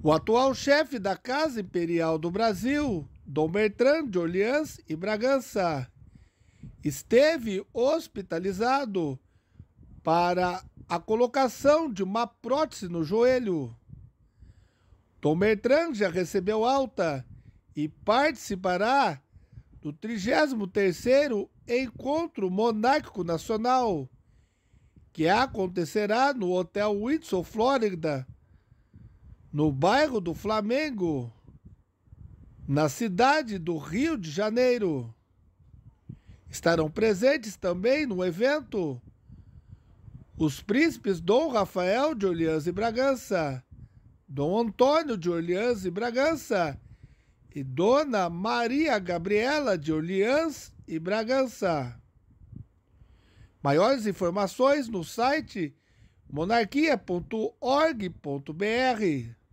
O atual chefe da Casa Imperial do Brasil, Dom Bertrand de Orleans e Bragança, esteve hospitalizado para a colocação de uma prótese no joelho. Dom Bertrand já recebeu alta e participará do 33º Encontro Monárquico Nacional, que acontecerá no Hotel Windsor, Flórida, no bairro do Flamengo, na cidade do Rio de Janeiro. Estarão presentes também no evento os príncipes Dom Rafael de Orleans e Bragança, Dom Antônio de Orleans e Bragança e Dona Maria Gabriela de Orleans e Bragança. Maiores informações no site monarquia.org.br.